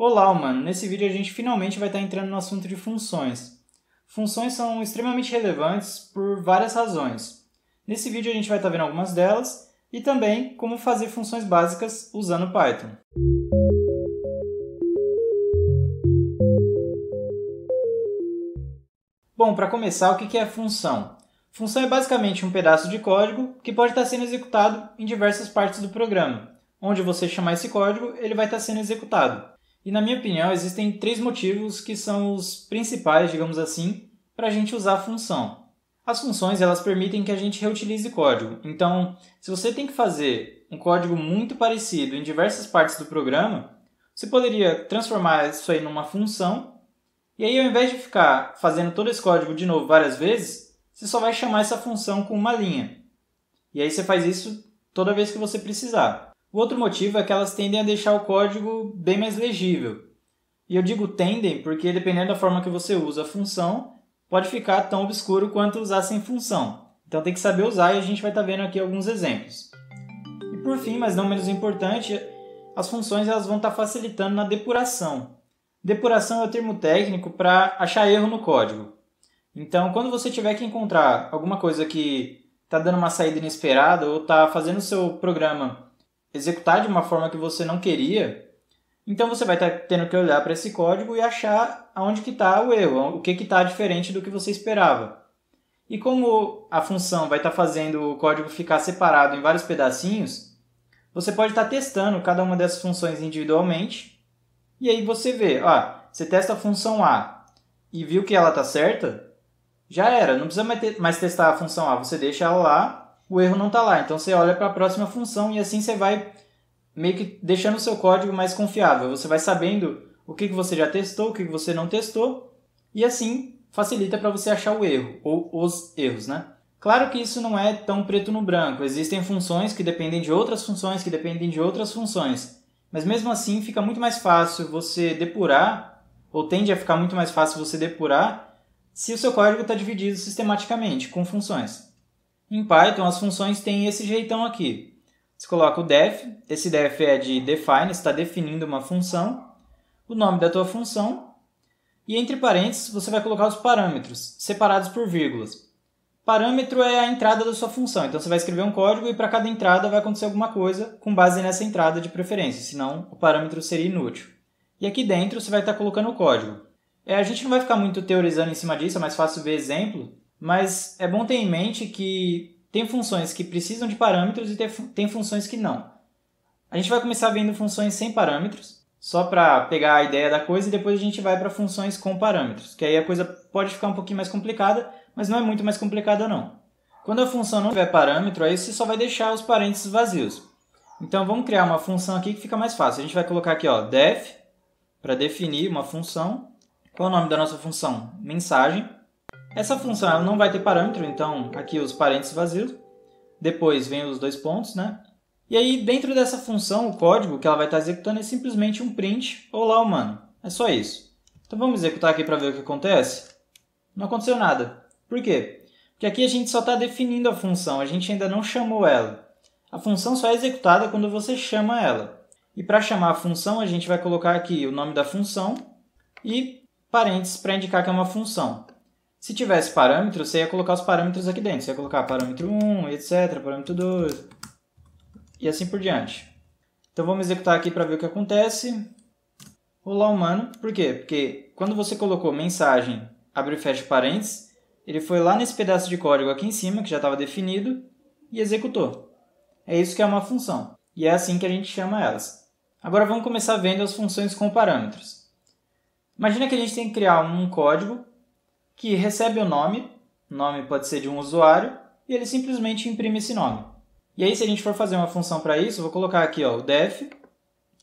Olá, mano. Nesse vídeo a gente finalmente vai estar entrando no assunto de funções. Funções são extremamente relevantes por várias razões. Nesse vídeo a gente vai estar vendo algumas delas e também como fazer funções básicas usando Python. Bom, para começar, o que é função? Função é basicamente um pedaço de código que pode estar sendo executado em diversas partes do programa. Onde você chamar esse código, ele vai estar sendo executado. E na minha opinião, existem três motivos que são os principais, digamos assim, para a gente usar a função. As funções elas permitem que a gente reutilize código. Então, se você tem que fazer um código muito parecido em diversas partes do programa, você poderia transformar isso aí numa função. E aí, ao invés de ficar fazendo todo esse código de novo várias vezes, você só vai chamar essa função com uma linha. E aí você faz isso toda vez que você precisar. O outro motivo é que elas tendem a deixar o código bem mais legível. E eu digo tendem porque, dependendo da forma que você usa a função, pode ficar tão obscuro quanto usar sem função. Então tem que saber usar e a gente vai estar tá vendo aqui alguns exemplos. E por fim, mas não menos importante, as funções elas vão estar tá facilitando na depuração. Depuração é o termo técnico para achar erro no código. Então, quando você tiver que encontrar alguma coisa que está dando uma saída inesperada ou está fazendo o seu programa executar de uma forma que você não queria, então você vai estar tá tendo que olhar para esse código e achar aonde que está o erro, o que está diferente do que você esperava. E como a função vai estar tá fazendo o código ficar separado em vários pedacinhos, você pode estar tá testando cada uma dessas funções individualmente. E aí você vê, ó, você testa a função A e viu que ela está certa, já era, não precisa mais testar a função A, você deixa ela lá o erro não está lá. Então você olha para a próxima função e assim você vai meio que deixando o seu código mais confiável. Você vai sabendo o que, que você já testou, o que, que você não testou, e assim facilita para você achar o erro, ou os erros, né? Claro que isso não é tão preto no branco. Existem funções que dependem de outras funções, que dependem de outras funções. Mas mesmo assim, fica muito mais fácil você depurar, ou tende a ficar muito mais fácil você depurar, se o seu código está dividido sistematicamente com funções. Em Python, as funções têm esse jeitão aqui. Você coloca o def, esse def é de define, está definindo uma função, o nome da tua função, e entre parênteses você vai colocar os parâmetros, separados por vírgulas. Parâmetro é a entrada da sua função, então você vai escrever um código e para cada entrada vai acontecer alguma coisa com base nessa entrada de preferência, senão o parâmetro seria inútil. E aqui dentro você vai estar colocando o código. É, a gente não vai ficar muito teorizando em cima disso, é mais fácil ver exemplo, mas é bom ter em mente que tem funções que precisam de parâmetros e tem funções que não. A gente vai começar vendo funções sem parâmetros, só para pegar a ideia da coisa, e depois a gente vai para funções com parâmetros, que aí a coisa pode ficar um pouquinho mais complicada, mas não é muito mais complicada não. Quando a função não tiver parâmetro, aí você só vai deixar os parênteses vazios. Então vamos criar uma função aqui que fica mais fácil. A gente vai colocar aqui ó, def, para definir uma função. Qual é o nome da nossa função? Mensagem. Essa função ela não vai ter parâmetro, então aqui os parênteses vazios. Depois vem os dois pontos, né? E aí dentro dessa função, o código que ela vai estar executando é simplesmente um print olá humano. É só isso. Então vamos executar aqui para ver o que acontece? Não aconteceu nada. Por quê? Porque aqui a gente só está definindo a função, a gente ainda não chamou ela. A função só é executada quando você chama ela. E para chamar a função, a gente vai colocar aqui o nome da função e parênteses para indicar que é uma função. Se tivesse parâmetros, você ia colocar os parâmetros aqui dentro. Você ia colocar parâmetro 1, etc, parâmetro 2, e assim por diante. Então vamos executar aqui para ver o que acontece. Olá humano, por quê? Porque quando você colocou mensagem, abre e fecha parênteses, ele foi lá nesse pedaço de código aqui em cima, que já estava definido, e executou. É isso que é uma função, e é assim que a gente chama elas. Agora vamos começar vendo as funções com parâmetros. Imagina que a gente tem que criar um código que recebe o nome, o nome pode ser de um usuário, e ele simplesmente imprime esse nome. E aí, se a gente for fazer uma função para isso, vou colocar aqui ó, o def,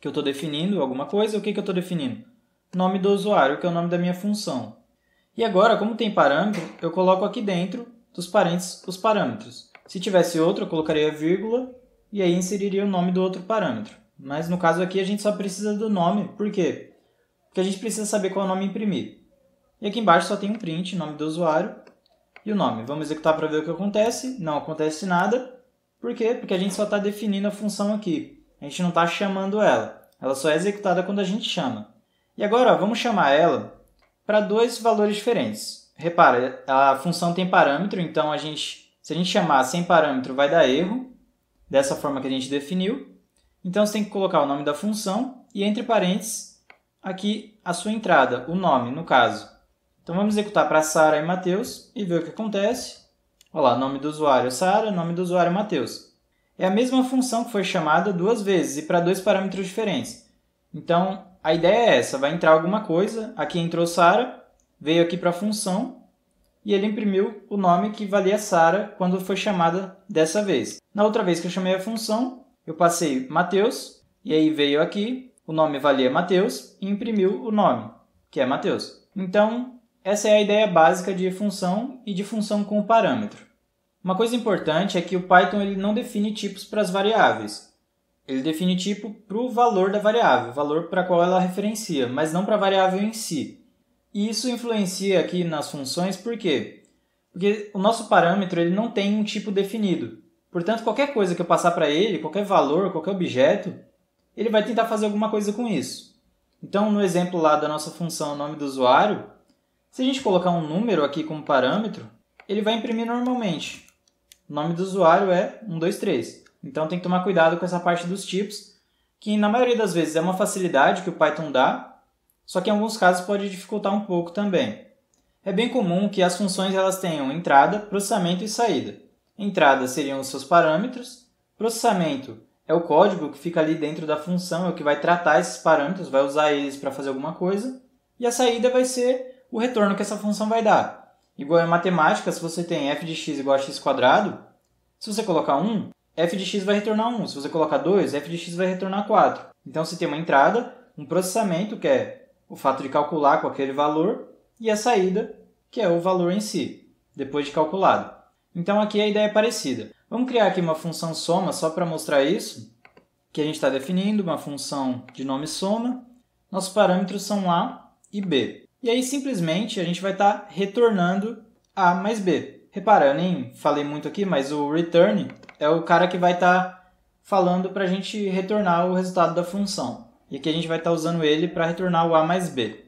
que eu estou definindo alguma coisa, o que, que eu estou definindo? Nome do usuário, que é o nome da minha função. E agora, como tem parâmetro, eu coloco aqui dentro dos parênteses os parâmetros. Se tivesse outro, eu colocaria vírgula e aí inseriria o nome do outro parâmetro. Mas no caso aqui, a gente só precisa do nome, por quê? Porque a gente precisa saber qual é nome imprimir. E aqui embaixo só tem um print, nome do usuário e o nome. Vamos executar para ver o que acontece. Não acontece nada. Por quê? Porque a gente só está definindo a função aqui. A gente não está chamando ela. Ela só é executada quando a gente chama. E agora ó, vamos chamar ela para dois valores diferentes. Repara, a função tem parâmetro, então a gente, se a gente chamar sem parâmetro vai dar erro, dessa forma que a gente definiu. Então você tem que colocar o nome da função e entre parênteses aqui a sua entrada, o nome no caso. Então vamos executar para Sara e Mateus e ver o que acontece. Olha lá, nome do usuário é Sara, nome do usuário é Mateus. É a mesma função que foi chamada duas vezes e para dois parâmetros diferentes. Então a ideia é essa: vai entrar alguma coisa. Aqui entrou Sara, veio aqui para a função e ele imprimiu o nome que valia Sara quando foi chamada dessa vez. Na outra vez que eu chamei a função, eu passei Mateus e aí veio aqui, o nome valia Mateus e imprimiu o nome, que é Mateus. Então essa é a ideia básica de função e de função com parâmetro. Uma coisa importante é que o Python ele não define tipos para as variáveis. Ele define tipo para o valor da variável, o valor para qual ela referencia, mas não para a variável em si. E isso influencia aqui nas funções por quê? Porque o nosso parâmetro ele não tem um tipo definido. Portanto, qualquer coisa que eu passar para ele, qualquer valor, qualquer objeto, ele vai tentar fazer alguma coisa com isso. Então, no exemplo lá da nossa função nome do usuário, se a gente colocar um número aqui como parâmetro, ele vai imprimir normalmente. O nome do usuário é 123. Então tem que tomar cuidado com essa parte dos tipos, que na maioria das vezes é uma facilidade que o Python dá, só que em alguns casos pode dificultar um pouco também. É bem comum que as funções elas tenham entrada, processamento e saída. Entrada seriam os seus parâmetros, processamento é o código que fica ali dentro da função, é o que vai tratar esses parâmetros, vai usar eles para fazer alguma coisa, e a saída vai ser o retorno que essa função vai dar. Igual em matemática, se você tem f de x igual a x quadrado, se você colocar 1, f de x vai retornar 1. Se você colocar 2, f de x vai retornar 4. Então você tem uma entrada, um processamento, que é o fato de calcular com aquele valor, e a saída, que é o valor em si, depois de calculado. Então aqui a ideia é parecida. Vamos criar aqui uma função soma só para mostrar isso, que a gente está definindo uma função de nome soma. Nossos parâmetros são a e b. E aí simplesmente a gente vai estar tá retornando A mais B. Repara, eu nem falei muito aqui, mas o return é o cara que vai estar tá falando para a gente retornar o resultado da função. E aqui a gente vai estar tá usando ele para retornar o A mais B.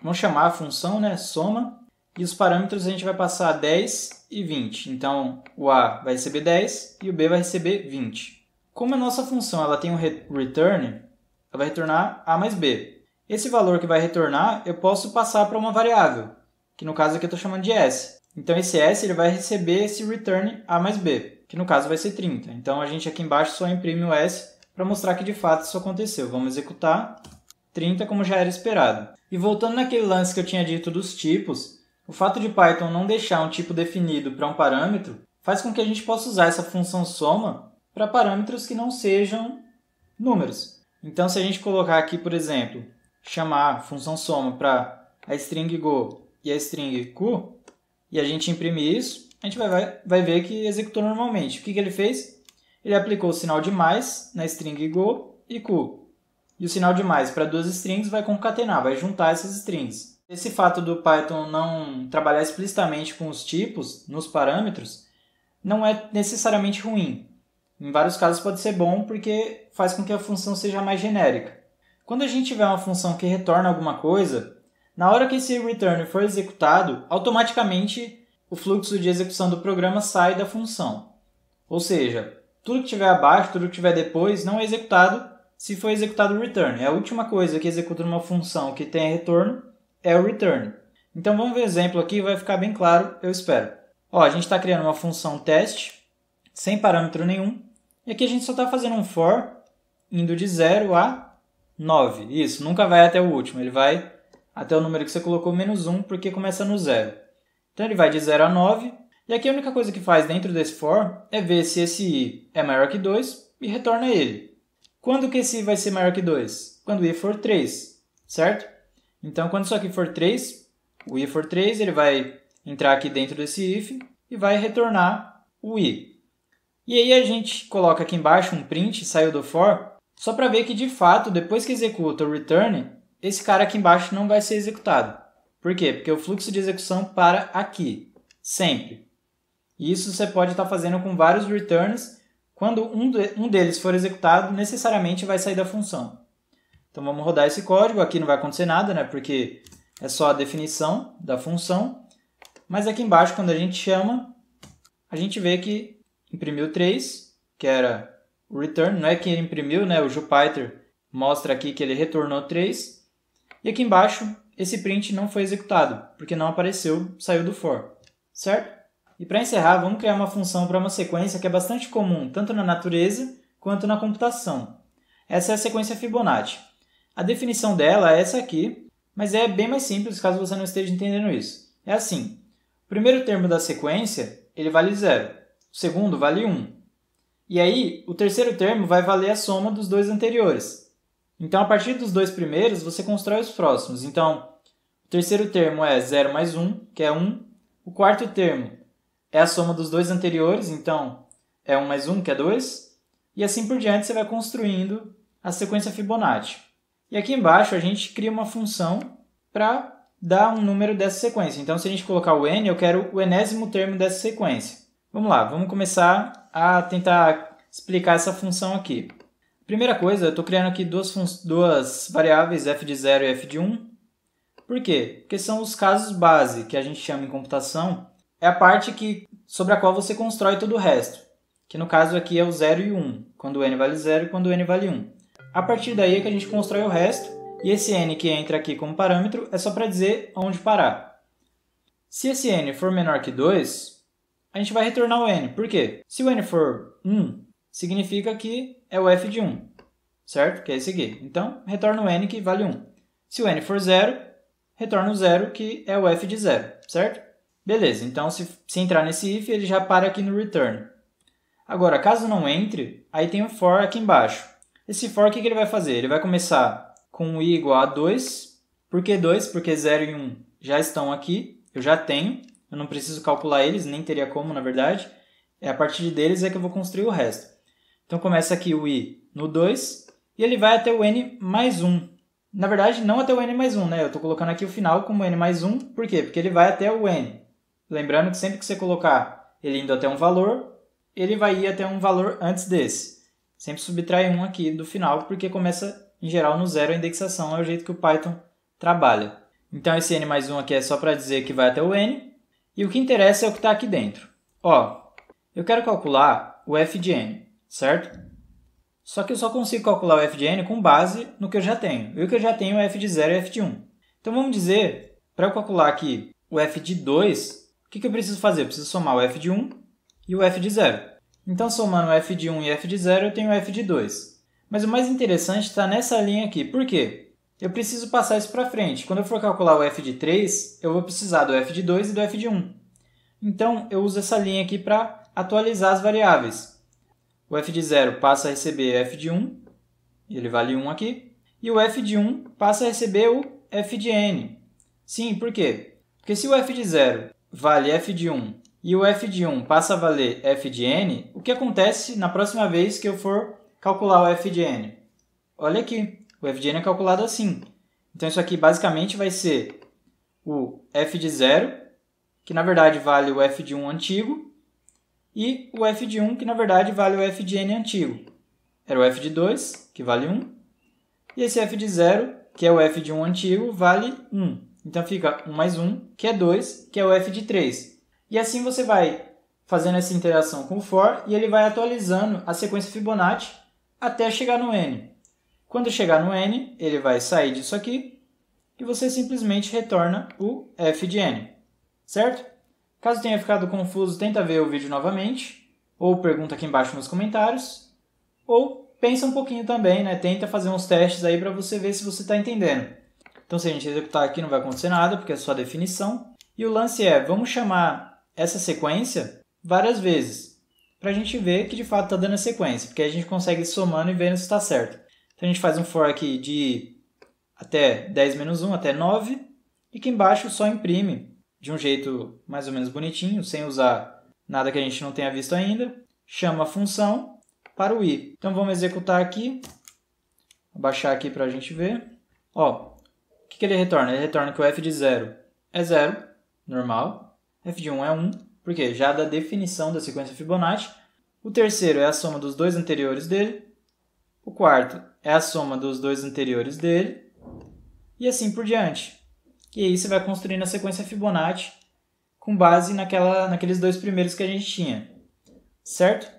Vamos chamar a função, né, soma, e os parâmetros a gente vai passar 10 e 20. Então, o A vai receber 10 e o B vai receber 20. Como a nossa função ela tem um return, ela vai retornar A mais B. Esse valor que vai retornar, eu posso passar para uma variável, que no caso aqui eu estou chamando de S. Então esse S ele vai receber esse return A mais B, que no caso vai ser 30. Então a gente aqui embaixo só imprime o S para mostrar que de fato isso aconteceu. Vamos executar 30 como já era esperado. E voltando naquele lance que eu tinha dito dos tipos, o fato de Python não deixar um tipo definido para um parâmetro faz com que a gente possa usar essa função soma para parâmetros que não sejam números. Então se a gente colocar aqui, por exemplo, chamar a função soma para a string go e a string q, e a gente imprimir isso, a gente vai, vai, vai ver que executou normalmente. O que, que ele fez? Ele aplicou o sinal de mais na string go e q. E o sinal de mais para duas strings vai concatenar, vai juntar essas strings. Esse fato do Python não trabalhar explicitamente com os tipos nos parâmetros não é necessariamente ruim. Em vários casos pode ser bom porque faz com que a função seja mais genérica. Quando a gente tiver uma função que retorna alguma coisa, na hora que esse return for executado, automaticamente o fluxo de execução do programa sai da função. Ou seja, tudo que tiver abaixo, tudo que tiver depois, não é executado se foi executado o return. É a última coisa que executa uma função que tem retorno é o return. Então vamos ver um exemplo aqui, vai ficar bem claro, eu espero. Ó, a gente está criando uma função teste, sem parâmetro nenhum, e aqui a gente só está fazendo um for, indo de 0 a 9. Isso, nunca vai até o último. Ele vai até o número que você colocou, menos 1, porque começa no zero. Então ele vai de 0 a 9. E aqui a única coisa que faz dentro desse for é ver se esse i é maior que 2 e retorna ele. Quando que esse i vai ser maior que 2? Quando o i for 3, certo? Então quando isso aqui for 3, o i for 3, ele vai entrar aqui dentro desse if e vai retornar o i. E aí a gente coloca aqui embaixo um print, saiu do for, só para ver que de fato, depois que executa o return, esse cara aqui embaixo não vai ser executado. Por quê? Porque o fluxo de execução para aqui, sempre. E isso você pode estar tá fazendo com vários returns. Quando um, de, um deles for executado, necessariamente vai sair da função. Então vamos rodar esse código. Aqui não vai acontecer nada, né? Porque é só a definição da função. Mas aqui embaixo, quando a gente chama, a gente vê que imprimiu 3, que era o return, é que ele imprimiu, né, o Jupyter mostra aqui que ele retornou 3. E aqui embaixo, esse print não foi executado, porque não apareceu, saiu do for, certo? E para encerrar, vamos criar uma função para uma sequência que é bastante comum, tanto na natureza quanto na computação. Essa é a sequência Fibonacci. A definição dela é essa aqui, mas é bem mais simples caso você não esteja entendendo isso. É assim, o primeiro termo da sequência ele vale zero, o segundo vale 1, um, e aí, o terceiro termo vai valer a soma dos dois anteriores. Então, a partir dos dois primeiros, você constrói os próximos. Então, o terceiro termo é 0 mais 1, que é 1. O quarto termo é a soma dos dois anteriores, então é 1 mais 1, que é 2. E assim por diante, você vai construindo a sequência Fibonacci. E aqui embaixo, a gente cria uma função para dar um número dessa sequência. Então, se a gente colocar o n, eu quero o enésimo termo dessa sequência. Vamos lá, vamos começar a tentar explicar essa função aqui. Primeira coisa, eu estou criando aqui duas, duas variáveis f de 0 e f de 1. Um. Por quê? Porque são os casos base, que a gente chama em computação, é a parte que, sobre a qual você constrói todo o resto, que no caso aqui é o 0 e 1, um, quando n vale 0 e quando n vale 1. Um. A partir daí é que a gente constrói o resto, e esse n que entra aqui como parâmetro é só para dizer onde parar. Se esse n for menor que 2, a gente vai retornar o n. Por quê? Se o n for 1, significa que é o f de 1, certo? Que é esse aqui. Então, retorna o n que vale 1. Se o n for 0, retorna o 0 que é o f de 0, certo? Beleza, então se, se entrar nesse if, ele já para aqui no return. Agora, caso não entre, aí tem o for aqui embaixo. Esse for, o que, que ele vai fazer? Ele vai começar com i igual a 2. Por que 2? Porque 0 e 1 já estão aqui, eu já tenho eu não preciso calcular eles, nem teria como, na verdade. É a partir deles é que eu vou construir o resto. Então começa aqui o i no 2 e ele vai até o n mais 1. Na verdade, não até o n mais 1, né? Eu estou colocando aqui o final como n mais 1. Por quê? Porque ele vai até o n. Lembrando que sempre que você colocar ele indo até um valor, ele vai ir até um valor antes desse. Sempre subtrai 1 aqui do final, porque começa, em geral, no zero a indexação. É o jeito que o Python trabalha. Então, esse n mais 1 aqui é só para dizer que vai até o n. E o que interessa é o que está aqui dentro. Ó, eu quero calcular o f de n, certo? Só que eu só consigo calcular o f de n com base no que eu já tenho. E o que eu já tenho é f de 0 e f de 1. Então vamos dizer, para eu calcular aqui o f de 2, o que, que eu preciso fazer? Eu preciso somar o f de 1 e o f de 0. Então, somando f de 1 e f de 0, eu tenho f de 2. Mas o mais interessante está nessa linha aqui. Por quê? eu preciso passar isso para frente. Quando eu for calcular o f de 3, eu vou precisar do f de 2 e do f de 1. Então, eu uso essa linha aqui para atualizar as variáveis. O f de 0 passa a receber f de 1, ele vale 1 aqui, e o f de 1 passa a receber o f de n. Sim, por quê? Porque se o f de 0 vale f de 1 e o f de 1 passa a valer f de n, o que acontece na próxima vez que eu for calcular o f de n? Olha aqui, o f de n é calculado assim. Então isso aqui basicamente vai ser o f de 0, que na verdade vale o f de 1 antigo, e o f de 1, que na verdade vale o f de n antigo. Era o f de 2, que vale 1, e esse f de 0, que é o f de 1 antigo, vale 1. Então fica 1 mais 1, que é 2, que é o f de 3. E assim você vai fazendo essa interação com o for e ele vai atualizando a sequência Fibonacci até chegar no n. Quando chegar no n, ele vai sair disso aqui e você simplesmente retorna o f de n, certo? Caso tenha ficado confuso, tenta ver o vídeo novamente, ou pergunta aqui embaixo nos comentários, ou pensa um pouquinho também, né? Tenta fazer uns testes aí para você ver se você está entendendo. Então, se a gente executar aqui, não vai acontecer nada, porque é só definição. E o lance é, vamos chamar essa sequência várias vezes, para a gente ver que de fato está dando a sequência, porque a gente consegue ir somando e vendo se está certo. Então a gente faz um for aqui de até 10 menos 1 até 9 e que embaixo só imprime de um jeito mais ou menos bonitinho, sem usar nada que a gente não tenha visto ainda. Chama a função para o i. Então vamos executar aqui. Vou baixar aqui para a gente ver. Ó, o que, que ele retorna? Ele retorna que o f de 0 é 0, normal. f de 1 é 1, porque já da definição da sequência Fibonacci. O terceiro é a soma dos dois anteriores dele. O quarto é a soma dos dois anteriores dele e assim por diante. E aí você vai construindo a sequência Fibonacci com base naquela, naqueles dois primeiros que a gente tinha, certo?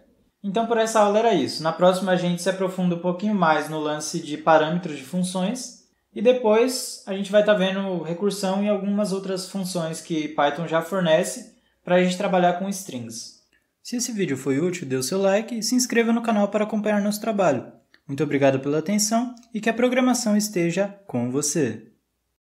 Então, por essa aula era isso. Na próxima, a gente se aprofunda um pouquinho mais no lance de parâmetros de funções e depois a gente vai estar tá vendo recursão e algumas outras funções que Python já fornece para a gente trabalhar com strings. Se esse vídeo foi útil, dê o seu like e se inscreva no canal para acompanhar nosso trabalho. Muito obrigado pela atenção e que a programação esteja com você!